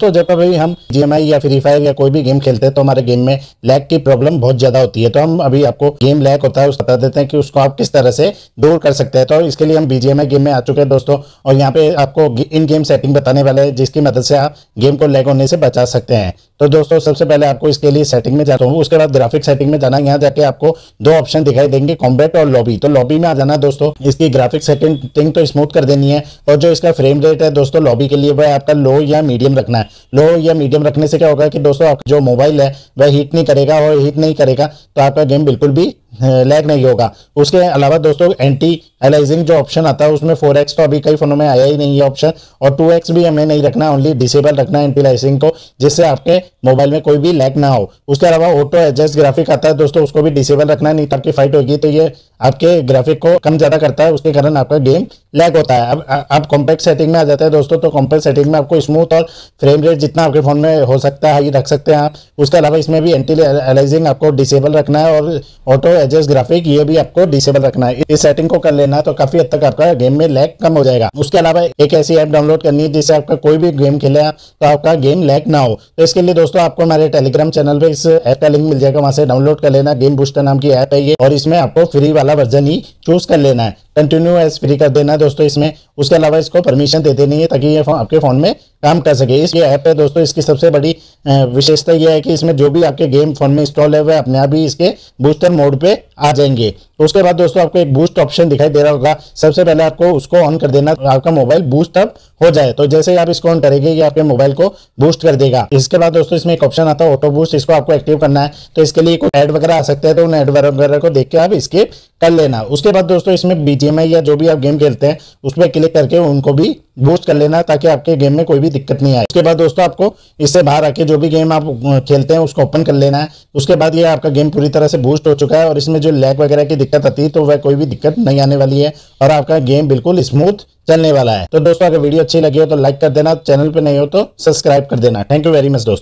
दोस्तों जब अभी हम जी या फ्री फायर या कोई भी गेम खेलते हैं तो हमारे गेम में लैग की प्रॉब्लम बहुत ज़्यादा होती है तो हम अभी आपको गेम लैग होता है उसको बता देते हैं कि उसको आप किस तरह से दूर कर सकते हैं तो इसके लिए हम बी गेम में आ चुके हैं दोस्तों और यहाँ पे आपको इन गेम सेटिंग बताने वाले हैं जिसकी मदद से आप गेम को लैग होने से बचा सकते हैं तो दोस्तों सबसे पहले आपको इसके लिए सेटिंग में जाता हूँ उसके बाद ग्राफिक सेटिंग में जाना यहाँ जाके आपको दो ऑप्शन दिखाई देंगे कॉम्बैट और लॉबी तो लॉबी में आ जाना दोस्तों इसकी ग्राफिक सेटिंग तो स्मूथ कर देनी है और जो इसका फ्रेम रेट है दोस्तों लॉबी के लिए वह आपका लो या मीडियम रखना है लो या मीडियम रखने से क्या होगा कि दोस्तों जो मोबाइल है वह हीट नहीं करेगा और हीट नहीं करेगा तो आपका गेम बिल्कुल भी लैग नहीं होगा उसके अलावा दोस्तों एंटी एलाइजिंग जो ऑप्शन आता है उसमें फोर एक्स तो अभी कई फोनों में आया ही नहीं है ऑप्शन और टू एक्स भी हमें नहीं रखना ओनली डिसेबल रखना एंटी एलाइजिंग को जिससे आपके मोबाइल में कोई भी लैग ना हो उसके अलावा ऑटो एडजस्ट ग्राफिक आता है दोस्तों उसको भी डिसेबल रखना नहीं तब तो फाइट होगी तो ये आपके ग्राफिक को कम ज़्यादा करता है उसके कारण आपका गेम लैग होता है अब आप कॉम्पैक्ट सेटिंग में आ जाते हैं दोस्तों तो कॉम्पैक्ट सेटिंग में आपको स्मूथ और फ्रेम रेट जितना आपके फ़ोन में हो सकता है ये रख सकते हैं आप उसके अलावा इसमें भी एंटी एलाइजिंग आपको डिसेबल रखना है और ऑटो एडजस्ट ग्राफिक ये भी आपको डिसेबल रखना है इस सेटिंग को कर लेना तो काफी हद तक आपका गेम में लैग कम हो जाएगा उसके अलावा एक ऐसी ऐप डाउनलोड करनी है जिससे आपका कोई भी गेम खेले तो आपका गेम लैग ना हो तो इसके लिए दोस्तों आपको हमारे टेलीग्राम चैनल पे इस ऐप का लिंक मिल जाएगा वहां से डाउनलोड कर लेना गेम बूस्टर नाम की ऐप है ये और इसमें आपको फ्री वाला वर्जन ही चूज कर लेना है कंटिन्यू एस फ्री कर देना है दोस्तों इसमें उसके अलावा इसको परमिशन दे देनी है ताकि ये आपके फ़ोन में काम कर सके इस ये ऐप है दोस्तों इसकी सबसे बड़ी विशेषता यह है कि इसमें जो भी आपके गेम फ़ोन में इंस्टॉल है वह अपने आप ही इसके बूस्टर मोड पे आ जाएंगे तो उसके बाद दोस्तों आपको एक बूस्ट ऑप्शन दिखाई दे रहा होगा सबसे पहले आपको उसको ऑन कर देना आपका मोबाइल बूस्ट अप हो जाए तो जैसे ही आप इसको ऑन करेंगे ये आपके मोबाइल को बूस्ट कर देगा इसके बाद दोस्तों इसमें एक ऑप्शन आता है ऑटो बूस्ट इसको आपको एक्टिव करना है तो इसके लिए कोई एड वगैरह आ सकते हैं तो उन एड वगैरह को देख के आप स्किप कर लेना उसके बाद दोस्तों इसमें बीजेएमआई या जो भी आप गेम खेलते हैं उस पर क्लिक करके उनको भी बूस्ट कर लेना ताकि आपके गेम में कोई भी दिक्कत नहीं आए उसके बाद दोस्तों आपको इससे बाहर आके जो भी गेम आप खेलते हैं उसको ओपन कर लेना है उसके बाद ये आपका गेम पूरी तरह से बूस्ट हो चुका है और इसमें जो लैग वगैरह की दिक्कत आती है तो वह कोई भी दिक्कत नहीं आने वाली है और आपका गेम बिल्कुल स्मूथ चलने वाला है तो दोस्तों अगर वीडियो अच्छी लगी हो तो लाइक कर देना चैनल पर नहीं हो तो सब्सक्राइब कर देना थैंक यू वेरी मच दोस्तों